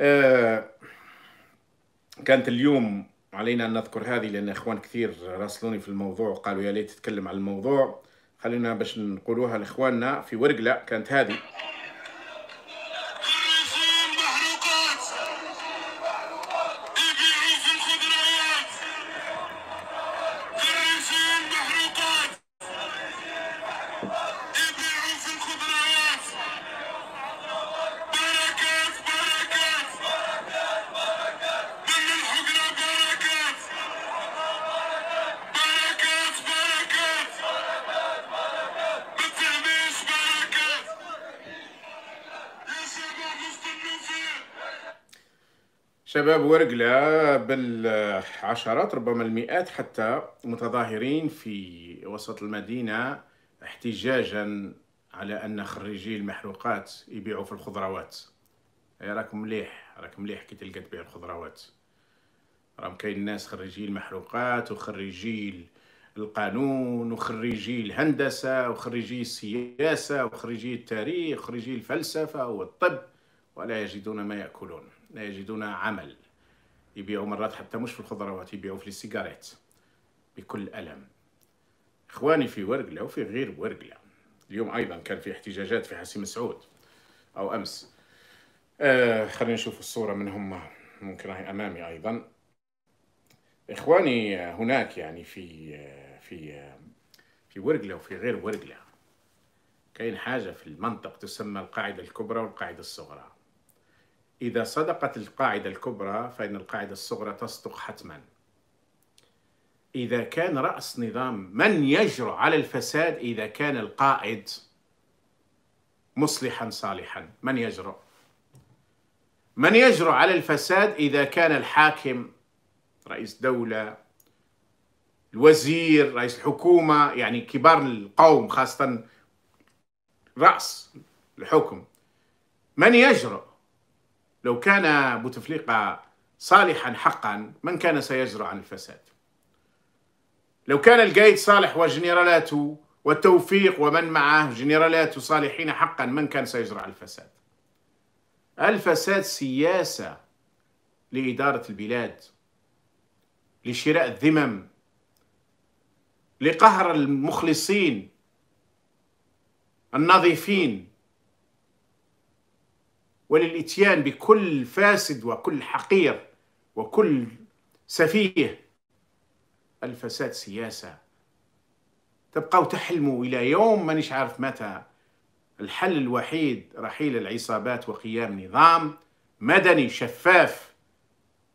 آه، كانت اليوم علينا أن نذكر هذه لأن إخوان كثير راسلوني في الموضوع وقالوا يا ليت تتكلم على الموضوع خلينا باش نقولوها لإخواننا في ورقلة كانت هذه شباب ورقلة بل عشرات ربما المئات حتى متظاهرين في وسط المدينة احتجاجا على أن خريجي المحروقات يبيعوا في الخضروات إيه، راك مليح راك مليح كي تلقى تبيع الخضروات راهم كاين ناس خريجي المحروقات وخريجي القانون وخريجي الهندسة وخريجي السياسة وخريجي التاريخ وخريجي الفلسفة والطب ولا يجدون ما يأكلون لا يجدون عمل يبيعوا مرات حتى مش في الخضروات يبيعوا في السيجارات بكل ألم إخواني في ورقلة وفي غير ورقلة اليوم أيضا كان في احتجاجات في حسيم سعود أو أمس آه خلينا نشوف الصورة منهم ممكن راهي أمامي أيضا إخواني آه، هناك يعني في آه، في آه، في ورقلة وفي غير ورقلة كاين حاجة في المنطق تسمى القاعدة الكبرى والقاعدة الصغرى إذا صدقت القاعدة الكبرى فإن القاعدة الصغرى تصدق حتما إذا كان رأس نظام من يجرؤ على الفساد إذا كان القائد مصلحا صالحا من يجرؤ من يجرؤ على الفساد إذا كان الحاكم رئيس دولة الوزير رئيس الحكومة يعني كبار القوم خاصة رأس الحكم من يجرؤ لو كان بوتفليقة صالحا حقا من كان سيجرؤ عن الفساد لو كان القايد صالح وجنرالاته والتوفيق ومن معه جنرالاته صالحين حقا من كان سيجرؤ على الفساد الفساد سياسة لإدارة البلاد لشراء الذمم لقهر المخلصين النظيفين وللإتيان بكل فاسد وكل حقير وكل سفيه الفساد سياسة تبقوا تحلموا إلى يوم ما نش عارف متى الحل الوحيد رحيل العصابات وقيام نظام مدني شفاف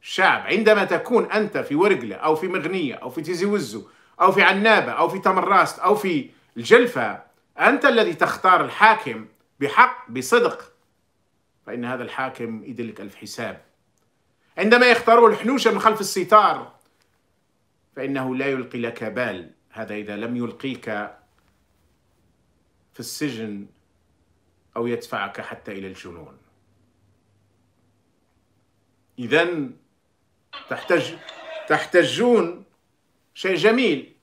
شعب عندما تكون أنت في ورقلة أو في مغنية أو في تيزي وزو أو في عنابة أو في تمراست أو في الجلفة أنت الذي تختار الحاكم بحق بصدق فإن هذا الحاكم يدلك ألف حساب عندما يختاروا الحنوشة من خلف الستار فإنه لا يلقي لك بال هذا إذا لم يلقيك في السجن أو يدفعك حتى إلى الجنون إذا تحتج تحتجون شيء جميل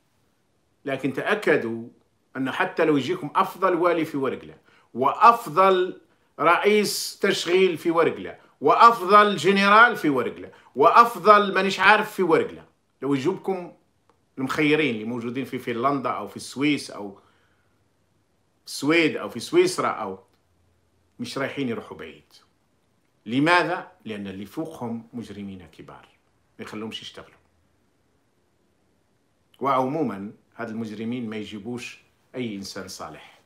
لكن تأكدوا أن حتى لو يجيكم أفضل والي في ورقلة وأفضل رئيس تشغيل في ورقلة وأفضل جنرال في ورقلة وأفضل مانيش عارف في ورقلة لو يجوبكم المخيرين اللي موجودين في فنلندا أو في السويس أو السويد أو في سويسرا أو مش رايحين يروحوا بعيد لماذا؟ لأن اللي فوقهم مجرمين كبار ما يخلوهمش يشتغلوا وعموما هاد المجرمين ما يجيبوش أي إنسان صالح